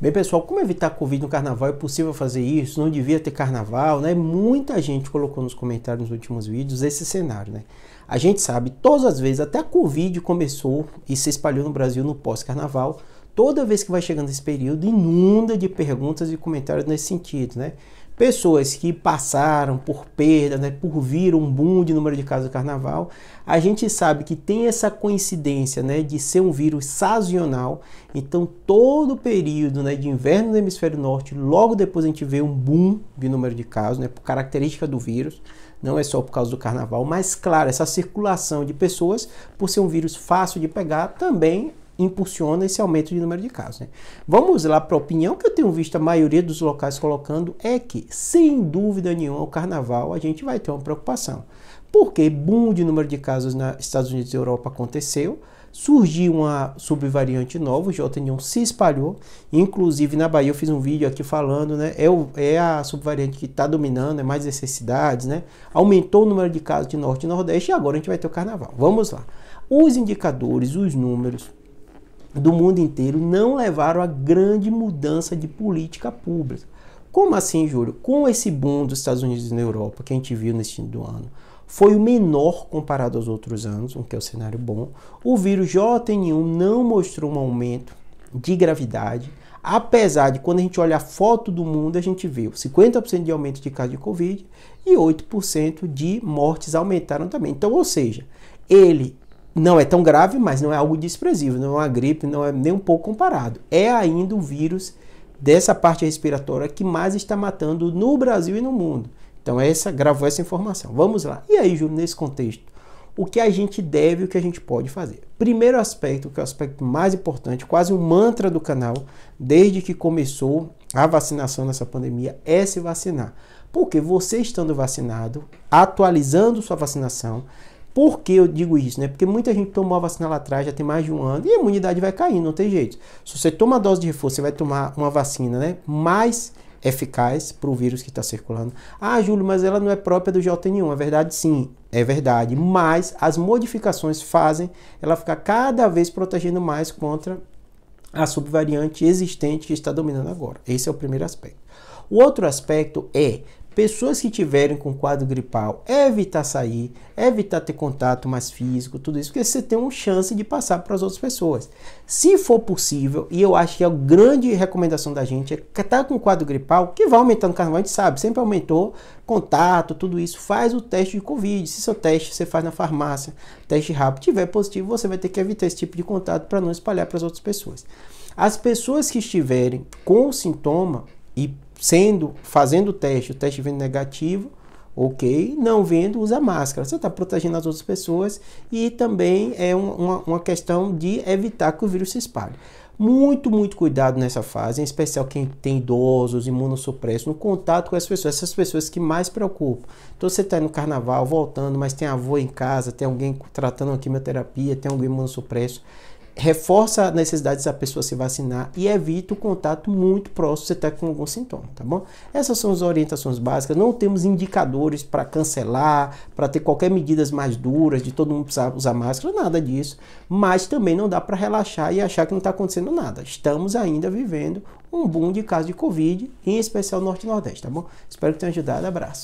Bem, pessoal, como evitar Covid no carnaval? É possível fazer isso? Não devia ter carnaval, né? Muita gente colocou nos comentários nos últimos vídeos esse cenário, né? A gente sabe, todas as vezes, até a Covid começou e se espalhou no Brasil no pós-carnaval, toda vez que vai chegando esse período, inunda de perguntas e comentários nesse sentido, né? pessoas que passaram por perda, né, por vir um boom de número de casos do carnaval, a gente sabe que tem essa coincidência né, de ser um vírus sazonal, então todo o período né, de inverno no hemisfério norte, logo depois a gente vê um boom de número de casos, né, por característica do vírus, não é só por causa do carnaval, mas claro, essa circulação de pessoas, por ser um vírus fácil de pegar, também impulsiona esse aumento de número de casos. Né? Vamos lá para a opinião que eu tenho visto a maioria dos locais colocando é que, sem dúvida nenhuma, o carnaval a gente vai ter uma preocupação. Porque boom de número de casos nos Estados Unidos e Europa aconteceu, surgiu uma subvariante nova, o JN1 se espalhou, inclusive na Bahia eu fiz um vídeo aqui falando, né, é, o, é a subvariante que está dominando, é mais necessidades, né, aumentou o número de casos de Norte e Nordeste e agora a gente vai ter o Carnaval. Vamos lá. Os indicadores, os números, do mundo inteiro não levaram a grande mudança de política pública. Como assim, Júlio? Com esse boom dos Estados Unidos na Europa que a gente viu neste do ano, foi o menor comparado aos outros anos, o que é o um cenário bom. O vírus JN1 não mostrou um aumento de gravidade, apesar de quando a gente olha a foto do mundo, a gente viu 50% de aumento de casos de Covid e 8% de mortes aumentaram também. Então, ou seja, ele não é tão grave, mas não é algo desprezível, não é uma gripe, não é nem um pouco comparado. É ainda o vírus dessa parte respiratória que mais está matando no Brasil e no mundo. Então essa gravou essa informação. Vamos lá. E aí, Júlio, nesse contexto, o que a gente deve e o que a gente pode fazer? Primeiro aspecto, que é o aspecto mais importante, quase um mantra do canal, desde que começou a vacinação nessa pandemia, é se vacinar. Porque você estando vacinado, atualizando sua vacinação, por que eu digo isso? Né? Porque muita gente tomou a vacina lá atrás, já tem mais de um ano, e a imunidade vai cair, não tem jeito. Se você toma a dose de reforço, você vai tomar uma vacina né, mais eficaz para o vírus que está circulando. Ah, Júlio, mas ela não é própria do JN1. É verdade, sim, é verdade. Mas as modificações fazem ela ficar cada vez protegendo mais contra a subvariante existente que está dominando agora. Esse é o primeiro aspecto. O outro aspecto é Pessoas que tiverem com quadro gripal, evitar sair, evitar ter contato mais físico, tudo isso, porque você tem uma chance de passar para as outras pessoas. Se for possível, e eu acho que é a grande recomendação da gente, é estar tá com quadro gripal, que vai aumentando o carnaval, a gente sabe, sempre aumentou, contato, tudo isso, faz o teste de Covid. Se seu teste você faz na farmácia, teste rápido, tiver positivo, você vai ter que evitar esse tipo de contato para não espalhar para as outras pessoas. As pessoas que estiverem com sintoma, e sendo, fazendo o teste, o teste vem negativo, ok, não vendo, usa máscara. Você está protegendo as outras pessoas e também é um, uma, uma questão de evitar que o vírus se espalhe. Muito, muito cuidado nessa fase, em especial quem tem idosos, imunossupressos, no contato com as pessoas, essas pessoas que mais preocupam. Então você está no carnaval, voltando, mas tem avô em casa, tem alguém tratando a quimioterapia, tem alguém imunossupresso reforça a necessidade dessa pessoa se vacinar e evita o contato muito próximo se está com algum sintoma, tá bom? Essas são as orientações básicas. Não temos indicadores para cancelar, para ter qualquer medidas mais duras, de todo mundo precisar usar máscara, nada disso. Mas também não dá para relaxar e achar que não está acontecendo nada. Estamos ainda vivendo um boom de casos de Covid, em especial no Norte e Nordeste, tá bom? Espero que tenha ajudado. Abraço.